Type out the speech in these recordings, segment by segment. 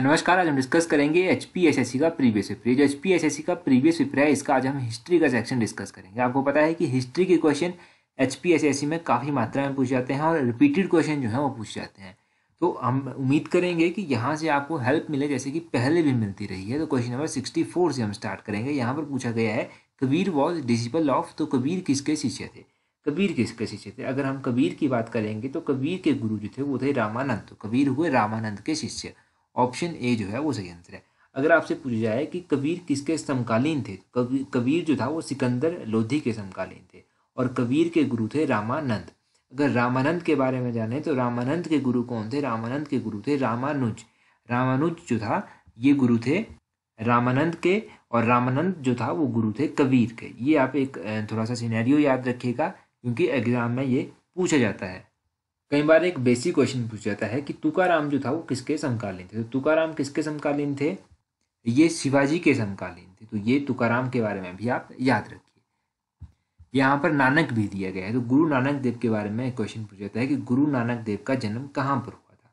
नमस्कार आज हम डिस्कस करेंगे H P S S C का प्रीवियस पेपर जो H P S S C का प्रीवियस पेपर है इसका आज हम हिस्ट्री का सेक्शन डिस्कस करेंगे आपको पता है कि हिस्ट्री के question H P S S C में काफ़ी मात्रा में पूछ जाते हैं और रिपीटेड क्वेश्चन जो है वो पूछ जाते हैं तो हम उम्मीद करेंगे कि यहाँ से आपको हेल्प मिले जैसे कि पहले भी मिलती रही है तो क्वेश्चन नंबर सिक्सटी फोर से हम स्टार्ट करेंगे यहाँ पर पूछा गया है कबीर वॉज डिसिपल ऑफ तो कबीर किसके शिष्य थे कबीर किसके शिष्य थे अगर हम कबीर की बात करेंगे तो कबीर के गुरु जो थे वो थे रामानंद तो कबीर हुए रामानंद के शिष्य ऑप्शन ए जो है वो सही आंसर है अगर आपसे पूछा जाए कि कबीर किसके समकालीन थे कबीर जो था वो सिकंदर लोधी के समकालीन थे और कबीर के गुरु थे रामानंद अगर रामानंद के बारे में जाने तो रामानंद के गुरु कौन थे रामानंद के गुरु थे रामानुज रामानुज जो था ये गुरु थे रामानंद के और रामानंद जो था वो गुरु थे कबीर के ये आप एक थोड़ा सा सिनेरियो याद रखिएगा क्योंकि एग्ज़ाम में ये पूछा जाता है कई बार एक बेसिक क्वेश्चन पूछ जाता है कि तुकाराम जो था वो किसके समकालीन थे तो तुकाराम किसके समकालीन थे ये शिवाजी के समकालीन थे तो ये तुकाराम के बारे में भी आप याद रखिए यहाँ पर नानक भी दिया गया है तो गुरु नानक देव के बारे में एक क्वेश्चन पूछ जाता है कि गुरु नानक देव का जन्म कहाँ पर हुआ था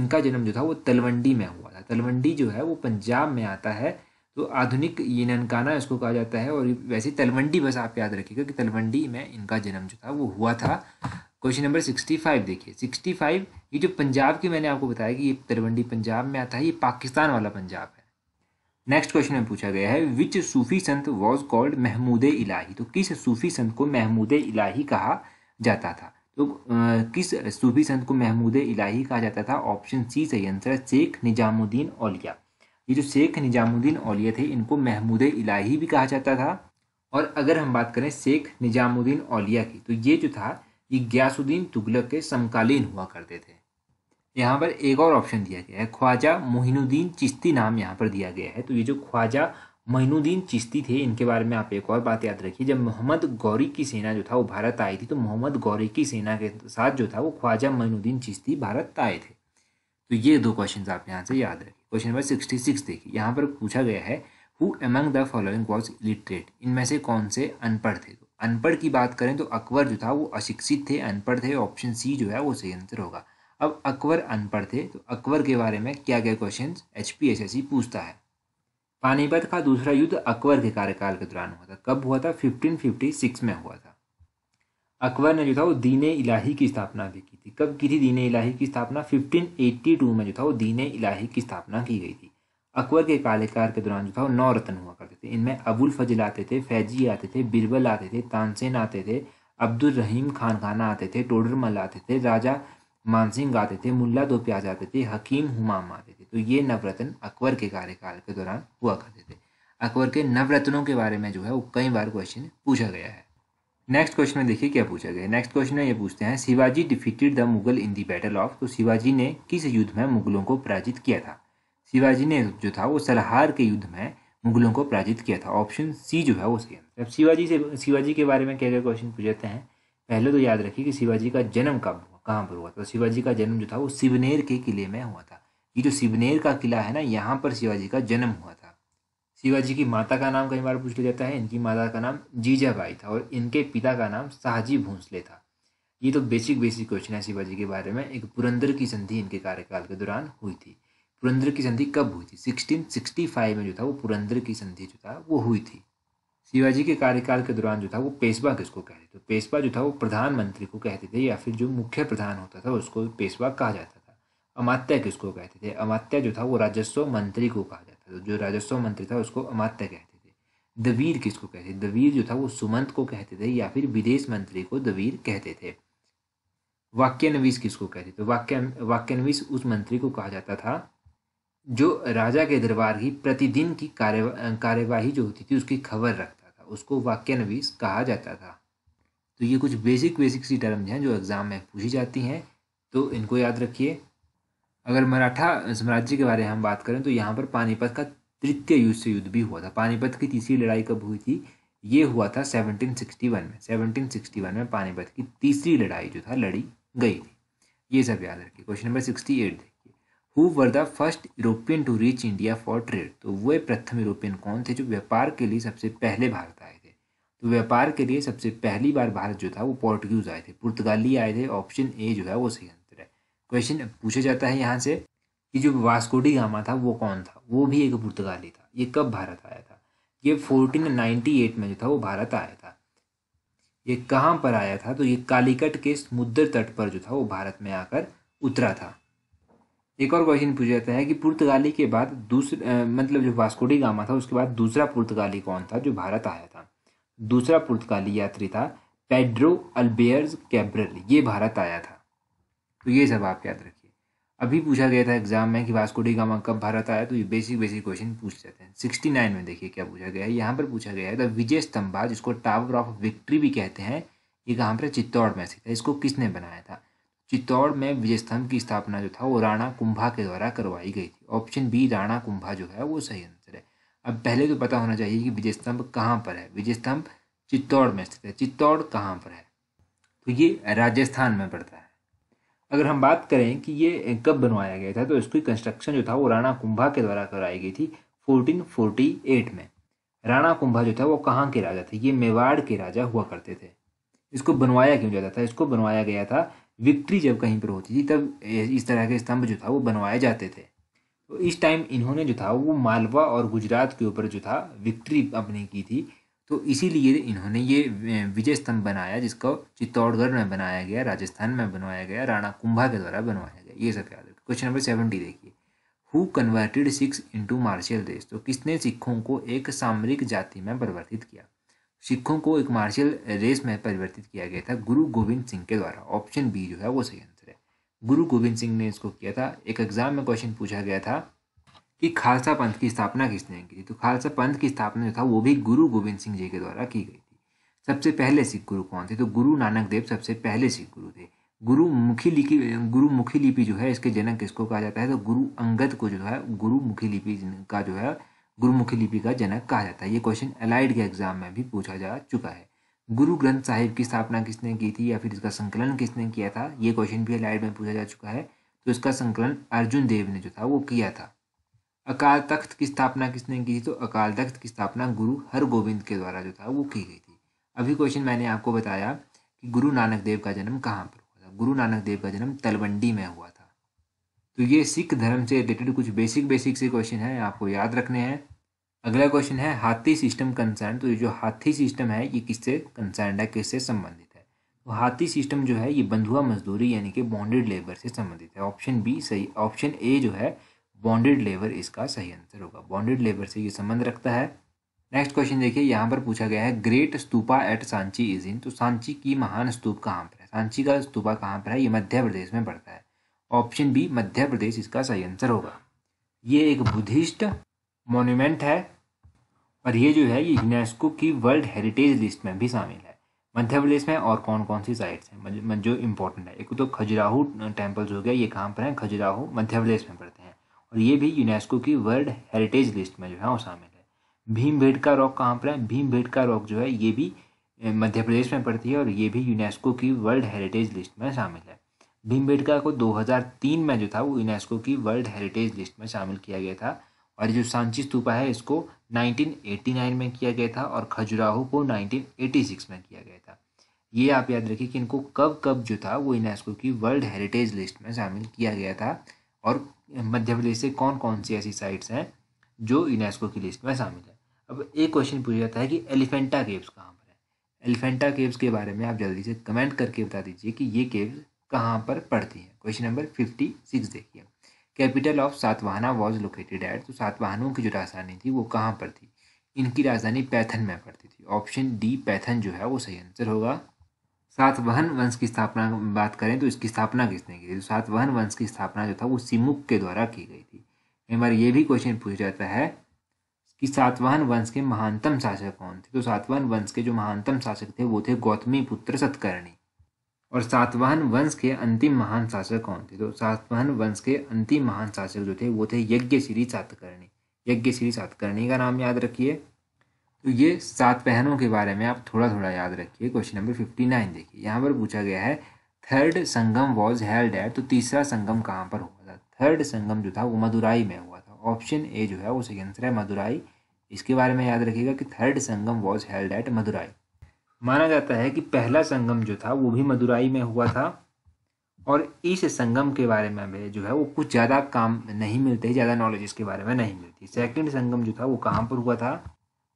इनका जन्म जो था वो तलवंडी में हुआ था तलवंडी जो है वो पंजाब में आता है तो आधुनिक ये ननकाना इसको कहा जाता है और वैसे तलवंडी बस आप याद रखिएगा कि तलवंडी में इनका जन्म जो था वो हुआ था क्वेश्चन नंबर सिक्सटी फाइव देखिए सिक्सटी फाइव ये जो पंजाब की मैंने आपको बताया कि ये तरवंडी पंजाब में आता है ये पाकिस्तान वाला पंजाब है नेक्स्ट क्वेश्चन में पूछा गया है विच सूफी संत वॉज कॉल्ड महमूद इलाही तो किस सूफी संत को महमूद इलाही कहा जाता था तो किस सूफी संत को महमूद इलाही कहा जाता था ऑप्शन सी सही आंसर है शेख निजामुद्दीन औलिया ये जो शेख निजामुद्दीन औलिया थे इनको महमूद इलाही भी कहा जाता था और अगर हम बात करें शेख निजामुद्दीन औलिया की तो ये जो था ये ग्यासुद्दीन तुगलक के समकालीन हुआ करते थे यहाँ पर एक और ऑप्शन दिया गया है ख्वाजा मोहिनुद्दीन चिश्ती नाम यहाँ पर दिया गया है तो ये जो ख्वाजा मोहिनुद्दीन चिश्ती थे इनके बारे में आप एक और बात याद रखिए जब मोहम्मद गौरी की सेना जो था वो भारत आई थी तो मोहम्मद गौरी की सेना के साथ जो था वो ख्वाजा मोहिनुद्दीन चिश्ती भारत आए थे तो ये दो क्वेश्चन आप यहाँ से याद रखिए क्वेश्चन नंबर सिक्सटी सिक्स देखिए यहाँ पर पूछा गया है who among the following was illiterate इनमें से कौन से अनपढ़ थे अनपढ़ की बात करें तो अकबर जो था वो अशिक्षित थे अनपढ़ थे ऑप्शन सी जो है वो सही आंसर होगा अब अकबर अनपढ़ थे तो अकबर के बारे में क्या क्या क्वेश्चन एच पूछता है पानीपत का दूसरा युद्ध अकबर के कार्यकाल के दौरान हुआ था कब हुआ था 1556 में हुआ था अकबर ने जो था वो दीन इलाही की स्थापना भी की थी कब की थी दीन इलाही की स्थापना 1582 में जो था वो दीन इलाही की स्थापना की गई थी अकबर के कार्यकाल के दौरान जो था वो नौ रत्न हुआ इनमें अबुल फजल आते थे फैजी आते थे बिरबल आते थे तानसेन आते थे अब्दुल रहीम खान खाना आते थे टोडरमल आते थे राजा मानसिंह आते थे मुल्ला दो प्याज आते थे हकीम हुमाम आते थे तो ये नवरत्न अकबर के कार्यकाल के दौरान हुआ करते थे अकबर के नवरत्नों के बारे में जो है वो कई बार क्वेश्चन पूछा गया है नेक्स्ट क्वेश्चन में देखिए क्या पूछा गया नेक्स्ट क्वेश्चन में ये पूछते हैं Shivaji defeated the Mughal in the battle of तो शिवाजी ने किस युद्ध में मुगलों को पराजित किया था शिवाजी ने जो था वो सलहार के युद्ध में मुगलों को पराजित किया था ऑप्शन सी जो है वो सही है अब शिवाजी से शिवाजी के बारे में क्या क्या क्वेश्चन पूछ जाते हैं पहले तो याद रखिए कि शिवाजी का जन्म कब कहाँ पर हुआ था शिवाजी का जन्म जो था वो शिवनेर के किले में हुआ था ये जो सिवनेर का किला है ना यहाँ पर शिवाजी का जन्म हुआ था शिवाजी की माता का नाम कई बार पूछ लिया जाता है इनकी माता का नाम जीजाबाई था और इनके पिता का नाम शाहजी भोंसले था ये तो बेसिक बेसिक क्वेश्चन है शिवाजी के बारे में एक पुरंदर की संधि इनके कार्यकाल के दौरान हुई थी पुरंदर की संधि कब हुई थी 1665 में जो था वो पुरंदर की संधि जो था वो हुई थी शिवाजी के कार्यकाल के दौरान जो था वो पेशवा किसको कहते थे तो पेशवा जो था वो प्रधानमंत्री को कहते थे या फिर जो मुख्य प्रधान होता था उसको पेशवा कहा जाता था अमात्या किसको कहते थे अमात्या जो था वो राजस्व मंत्री को कहा जाता था जो राजस्व मंत्री था उसको अमात्या कहते थे दवीर किसको कहते थे दवीर जो था वो सुमंत को कहते थे या फिर विदेश मंत्री को दवीर कहते थे वाक्यनवीस किसको कहते थे वाक्य तो वाक्यनवीस उस मंत्री को कहा जाता था जो राजा के दरबार की प्रतिदिन की कार्यवाही जो होती थी उसकी खबर रखता था उसको वाक्यनवीस कहा जाता था तो ये कुछ बेसिक बेसिक सी टर्म्स हैं जो एग्ज़ाम में पूछी जाती हैं तो इनको याद रखिए अगर मराठा साम्राज्य के बारे में हम बात करें तो यहाँ पर पानीपत का तृतीय युद्ध से युद्ध भी हुआ था पानीपत की तीसरी लड़ाई कब हुई थी ये हुआ था 1761 में 1761 में पानीपत की तीसरी लड़ाई जो था लड़ी गई थी ये सब याद रखिए क्वेश्चन नंबर सिक्सटी देखिए who were the first European to reach India for trade तो वे प्रथम यूरोपियन कौन थे जो व्यापार के लिए सबसे पहले भारत आए थे तो व्यापार के लिए सबसे पहली बार भारत जो था वो पोर्टुगीज आए थे पुर्तगाली आए थे ऑप्शन ए जो है वो सही आंसर है क्वेश्चन पूछा जाता है यहाँ से कि जो वास्कोडी गामा था वो कौन था वो भी एक पुर्तगाली था ये कब भारत आया था ये फोर्टीन नाइन्टी एट में जो था वो भारत आया था ये कहाँ पर आया था तो ये कालीकट के समुद्र तट पर जो था वो भारत में आकर उतरा था एक और क्वेश्चन पूछा जाता है कि पुर्तगाली के बाद दूसरे मतलब जो वास्कोडी गामा था उसके बाद दूसरा पुर्तगाली कौन था जो भारत आया था दूसरा पुर्तगाली यात्री था पेड्रो अल्बेयर्स कैब्रल ये भारत आया था तो ये सब आप याद रखिए अभी पूछा गया था एग्जाम में कि वास्कोडी गामा कब भारत आया तो ये बेसिक बेसिक क्वेश्चन पूछ जाते हैं सिक्सटी नाइन में देखिए क्या पूछा गया है यहाँ पर पूछा गया है द विजय स्तंभा जिसको टावर ऑफ विक्ट्री भी कहते हैं ये कहाँ पर चित्तौड़ में स्थित है इसको किसने बनाया था चित्तौड़ में विजय स्तंभ की स्थापना जो था वो राणा कुंभा के द्वारा करवाई गई थी ऑप्शन बी राणा कुंभा जो है वो सही आंसर है अब पहले तो पता होना चाहिए कि विजय स्तंभ कहाँ पर है विजय स्तंभ चित्तौड़ में स्थित है चित्तौड़ कहाँ पर है तो ये राजस्थान में पड़ता है अगर हम बात करें कि ये कब बनवाया गया था तो इसकी कंस्ट्रक्शन जो था वो राणा कुंभा के द्वारा कराई गई थी 1448 में राणा कुंभा जो था वो कहाँ के राजा थे ये मेवाड़ के राजा हुआ करते थे इसको बनवाया क्यों जाता था इसको बनवाया गया था विक्ट्री जब कहीं पर होती थी तब इस तरह के स्तंभ जो था वो बनवाए जाते थे तो इस टाइम इन्होंने जो था वो मालवा और गुजरात के ऊपर जो था विक्ट्री अपनी की थी तो इसीलिए इन्होंने ये विजय स्तंभ बनाया जिसको चित्तौड़गढ़ में बनाया गया राजस्थान में बनवाया गया राणा कुंभा के द्वारा बनवाया गया ये सब याद रखें क्वेश्चन नंबर सेवेंटी देखिए who converted Sikhs into martial देश तो किसने सिखों को एक सामरिक जाति में परिवर्तित किया सिखों को एक मार्शल रेस में परिवर्तित किया गया था गुरु गोविंद सिंह के द्वारा ऑप्शन बी जो है वो सही आंसर है गुरु गोविंद सिंह ने इसको किया था एक एग्जाम में क्वेश्चन पूछा गया था कि खालसा पंथ की स्थापना किसने की थी तो खालसा पंथ की स्थापना जो था वो भी गुरु गोविंद सिंह जी के द्वारा की गई थी सबसे पहले सिख गुरु कौन थे तो गुरु नानक देव सबसे पहले सिख गुरु थे गुरु मुखी लिपि गुरुमुखी लिपि जो है इसके जनक किसको कहा जाता है तो गुरु अंगद को जो है गुरुमुखी लिपि का जो है गुरुमुखी लिपि का जनक कहा जाता है ये क्वेश्चन अलाइड के एग्जाम में भी पूछा जा चुका है गुरु ग्रंथ साहिब की स्थापना किसने की थी या फिर इसका संकलन किसने किया था ये क्वेश्चन भी अलाइड में पूछा जा चुका है तो इसका संकलन अर्जुन देव ने जो था वो किया था अकाल तख्त की स्थापना किसने की थी तो अकाल तख्त की स्थापना गुरु हरगोविंद के द्वारा जो था वो की गई थी अभी क्वेश्चन मैंने आपको बताया कि गुरु नानक देव का जन्म कहाँ पर हुआ था गुरु नानक देव का जन्म तलवंडी में हुआ था तो ये सिख धर्म से रिलेटेड कुछ बेसिक बेसिक से क्वेश्चन है आपको याद रखने हैं अगला क्वेश्चन है हाथी सिस्टम कंसर्न तो ये जो हाथी सिस्टम है ये किससे कंसर्न है किससे संबंधित है तो हाथी सिस्टम जो है ये बंधुआ मजदूरी यानी कि बॉन्डेड लेबर से संबंधित है ऑप्शन बी सही ऑप्शन ए जो है बॉन्डेड लेबर इसका सही आंसर होगा बॉन्डेड लेबर से ये संबंध रखता है नेक्स्ट क्वेश्चन देखिए यहाँ पर पूछा गया है great stupa at Sanchi is in तो सांची की महान स्तूप कहाँ पर है सांची का स्तूपा कहाँ पर है ये मध्य प्रदेश में पड़ता है ऑप्शन बी मध्य प्रदेश इसका सही आंसर होगा ये एक बुद्धिस्ट मोन्यूमेंट है और ये जो है ये यूनेस्को की वर्ल्ड हेरिटेज लिस्ट में भी शामिल है मध्य प्रदेश में और कौन कौन सी साइट्स हैं जो इम्पोर्टेंट है एक तो खजुराहू टेम्पल्स हो गया ये कहाँ पर हैं खजुराहू मध्य प्रदेश में पड़ते हैं और ये भी यूनेस्को की वर्ल्ड हेरिटेज लिस्ट में जो है वो शामिल है भीम का रॉक कहाँ पर है भीम का रॉक जो है ये भी मध्य प्रदेश में पड़ती है और ये भी यूनेस्को की वर्ल्ड हेरिटेज लिस्ट में शामिल है भीमबेटका को 2003 में जो था वो यूनेस्को की वर्ल्ड हेरिटेज लिस्ट में शामिल किया गया था और जो सांची स्तूपा है इसको 1989 में किया गया था और खजुराहो को 1986 में किया गया था ये आप याद रखिए कि इनको कब कब जो था वो यूनेस्को की वर्ल्ड हेरिटेज लिस्ट में शामिल किया गया था और मध्य प्रदेश से कौन कौन सी ऐसी साइट्स हैं जो यूनेस्को की लिस्ट में शामिल है अब एक क्वेश्चन पूछा जाता है कि एलिफेंटा केव्स कहाँ पर है एलिफेंटा केव्स के बारे में आप जल्दी से कमेंट करके बता दीजिए कि ये केव्स कहाँ पर पड़ती है क्वेश्चन नंबर फिफ्टी सिक्स देखिए capital of Satavahana was located at तो सातवाहनों की जो राजधानी थी वो कहाँ पर थी इनकी राजधानी पैथन में पड़ती थी ऑप्शन डी पैथन जो है वो सही आंसर होगा सातवाहन वंश की स्थापना बात करें तो इसकी स्थापना किसने की थी तो सातवाहन वंश की स्थापना जो था वो सिमुक के द्वारा की गई थी एक बार ये भी क्वेश्चन पूछा जाता है कि सातवाहन वंश के महानतम शासक कौन थे तो सातवाहन वंश के जो महानतम शासक थे वो थे गौतमी पुत्र सत्कर्णी और सातवाहन वंश के अंतिम महान शासक कौन थे तो सातवाहन वंश के अंतिम महान शासक जो थे वो थे यज्ञ श्री सातकर्णी यज्ञ श्री सातकर्णी का नाम याद रखिए तो ये सात बहनों के बारे में आप थोड़ा थोड़ा याद रखिए क्वेश्चन नंबर फिफ्टी नाइन देखिए यहाँ पर पूछा गया है third Sangam was held at तो तीसरा संगम कहाँ पर हुआ था थर्ड संगम जो था वो मदुराई में हुआ था ऑप्शन ए जो है वो सही आंसर है मदुराई इसके बारे में याद रखिएगा कि third Sangam was held at Madurai माना जाता है कि पहला संगम जो था वो भी मदुराई में हुआ था और इस संगम के बारे में जो है वो कुछ ज़्यादा काम नहीं मिलते ज़्यादा नॉलेज इसके बारे में नहीं मिलती सेकंड संगम जो था वो कहाँ पर हुआ था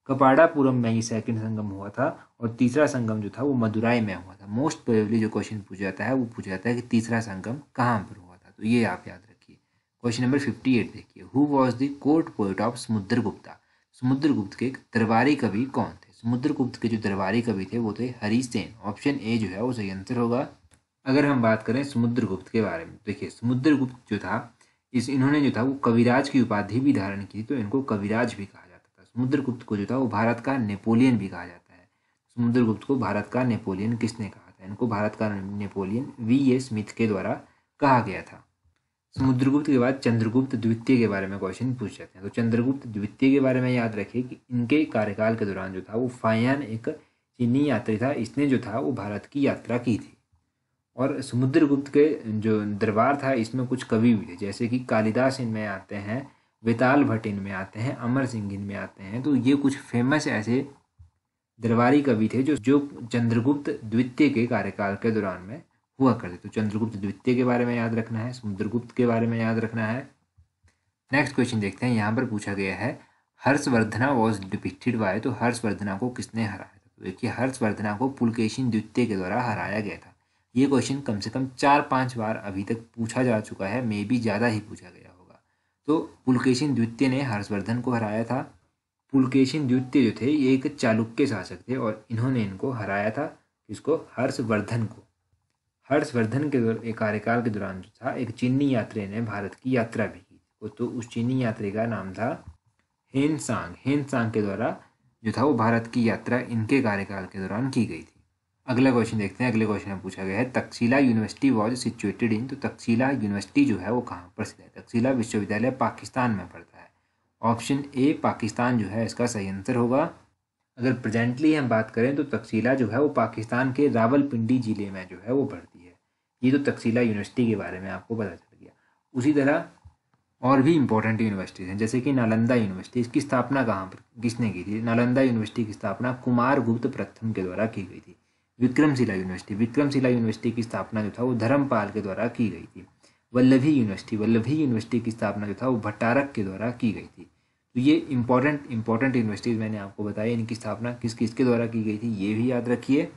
कपाड़ापुरम में ये सेकंड संगम हुआ था और तीसरा संगम जो था वो मदुराई में हुआ था मोस्ट प्रोबेबली जो क्वेश्चन पूछा जाता है वो पूछा जाता है कि तीसरा संगम कहाँ पर हुआ था तो ये आप याद रखिए क्वेश्चन नंबर फिफ्टी एट देखिए who was the court poet of Samudra Gupta समुद्र गुप्त के दरबारी कवि कौन थे समुद्रगुप्त के जो दरबारी कवि थे वो थे हरिसेन ऑप्शन ए जो है वो सही आंसर होगा अगर हम बात करें समुद्रगुप्त के बारे में देखिए समुद्रगुप्त जो था इस इन्होंने जो था वो कविराज की उपाधि भी धारण की तो इनको कविराज भी कहा जाता था समुद्रगुप्त को जो था वो भारत का नेपोलियन भी कहा जाता है समुद्रगुप्त को भारत का नेपोलियन किसने कहा था इनको भारत का नेपोलियन वी ए स्मिथ के द्वारा कहा गया था समुद्रगुप्त के बाद चंद्रगुप्त द्वितीय के बारे में क्वेश्चन पूछ जाते हैं तो चंद्रगुप्त द्वितीय के बारे में याद रखिए कि इनके कार्यकाल के दौरान जो था वो फायान एक चीनी यात्री था इसने जो था वो भारत की यात्रा की थी और समुद्रगुप्त के जो दरबार था इसमें कुछ कवि भी थे जैसे कि कालिदास इनमें आते हैं वेताल भट्ट इनमें आते हैं अमर सिंह इनमें आते हैं तो ये कुछ फेमस ऐसे दरबारी कवि थे जो जो चंद्रगुप्त द्वितीय के कार्यकाल के दौरान में हुआ करते तो चंद्रगुप्त द्वितीय के बारे में याद रखना है समुद्रगुप्त के बारे में याद रखना है नेक्स्ट क्वेश्चन देखते हैं यहाँ पर पूछा गया है हर्षवर्धना वॉज डिपिक्टेड बाय तो हर्षवर्धना को किसने हराया था तो देखिए हर्षवर्धना को पुलकेशिन द्वितीय के द्वारा हराया गया था ये क्वेश्चन कम से कम चार पाँच बार अभी तक पूछा जा चुका है मे बी ज़्यादा ही पूछा गया होगा तो पुलकेशिन द्वितीय ने हर्षवर्धन को हराया था पुलकेशिन द्वितीय जो थे ये एक चालुक्य शासक थे और इन्होंने इनको हराया था इसको हर्षवर्धन को हर्षवर्धन के कार्यकाल के दौरान जो था एक चीनी यात्री ने भारत की यात्रा भी की वो तो उस चीनी यात्री का नाम था हेन सांग हेन सांग के द्वारा जो था वो भारत की यात्रा इनके कार्यकाल के दौरान की गई थी अगला क्वेश्चन देखते हैं अगले क्वेश्चन में पूछा गया है Taxila university was situated in तो तकसीला यूनिवर्सिटी जो है वो कहाँ पर स्थित है तकसीला विश्वविद्यालय पाकिस्तान में पड़ता है ऑप्शन ए पाकिस्तान जो है इसका सही आंसर होगा अगर प्रजेंटली हम बात करें तो तकसीला जो है वो पाकिस्तान के रावलपिंडी ज़िले में जो है वो बढ़ती है ये तो तकसीला यूनिवर्सिटी के बारे में आपको पता चल गया उसी तरह और भी इम्पोर्टेंट यूनिवर्सिटीज़ हैं जैसे कि नालंदा यूनिवर्सिटी इसकी स्थापना कहाँ पर किसने की थी नालंदा यूनिवर्सिटी की स्थापना कुमार गुप्त प्रथम के द्वारा की गई थी विक्रमशिला यूनिवर्सिटी विक्रमशिला यूनिवर्सिटी की स्थापना जो था वो धर्मपाल के द्वारा की गई थी वल्लभी यूनिवर्सिटी वल्लभी यूनिवर्सिटी की स्थापना जो था वो भट्टारक के द्वारा की गई थी तो ये इंपॉर्टेंट इंपॉर्टेंट यूनिवर्सिटीज़ मैंने आपको बताया इनकी स्थापना किस किस के द्वारा की गई थी ये भी याद रखिए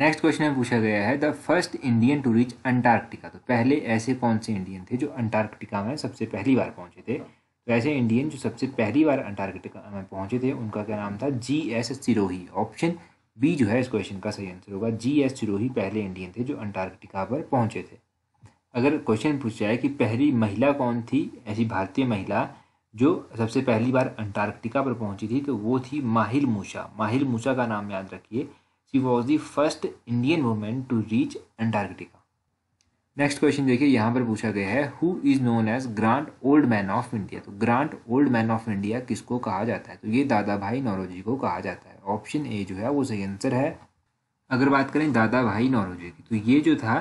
नेक्स्ट क्वेश्चन में पूछा गया है the first Indian to reach Antarctica तो पहले ऐसे कौन से इंडियन थे जो अंटार्कटिका में सबसे पहली बार पहुंचे थे तो ऐसे इंडियन जो सबसे पहली बार अंटार्कटिका में पहुंचे थे उनका क्या नाम था G S Sirohi option B जो है इस क्वेश्चन का सही आंसर होगा जी एस सिरोही पहले इंडियन थे जो अंटार्कटिका पर पहुंचे थे अगर क्वेश्चन पूछा जाए कि पहली महिला कौन थी ऐसी भारतीय महिला जो सबसे पहली बार अंटार्कटिका पर पहुंची थी तो वो थी माहिल मूसा माहिल मूसा का नाम याद रखिए she was the first Indian women to reach Antarctica next question देखिए यहाँ पर पूछा गया है who is known as grand old man of India तो grand old man of India किसको कहा जाता है तो ये दादा भाई नौरोजी को कहा जाता है ऑप्शन ए जो है वो सही आंसर है अगर बात करें दादा भाई नौरोजी की तो ये जो था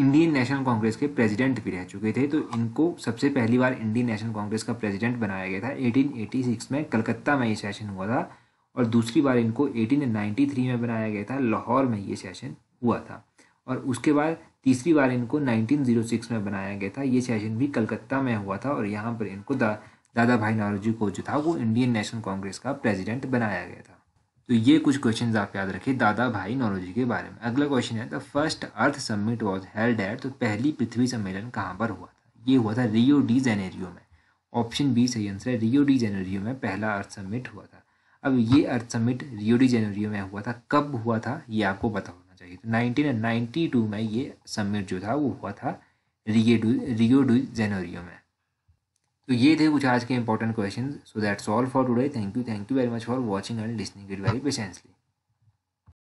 इंडियन नेशनल कांग्रेस के प्रेसिडेंट भी रह चुके थे तो इनको सबसे पहली बार इंडियन नेशनल कांग्रेस का प्रेसिडेंट बनाया गया था 1886 में कलकत्ता में ये सेशन हुआ था और दूसरी बार इनको 1893 में बनाया गया था लाहौर में ये सेशन हुआ था और उसके बाद तीसरी बार इनको 1906 में बनाया गया था ये सेशन भी कलकत्ता में हुआ था और यहाँ पर इनको दा, दादा भाई नौरोजी को जो था वो इंडियन नेशनल कांग्रेस का प्रेसिडेंट बनाया गया था तो ये कुछ क्वेश्चन आप याद रखें दादा भाई नौरोजी के बारे में अगला क्वेश्चन है the first earth summit was held at तो पहली पृथ्वी सम्मेलन कहाँ पर हुआ था ये हुआ था रियो डी जेनेरियो में ऑप्शन बी सही आंसर है रियो डी जेनेरियो में पहला अर्थ समिट हुआ था अब ये earth summit Rio de Janeiro में हुआ था कब हुआ था ये आपको पता होना चाहिए तो नाइनटीन में ये समिट जो था वो हुआ था रियो रियो डी जेनेरियो में तो ये थे कुछ आज के important question so that's all for today thank you thank you very much for watching and listening it very patiently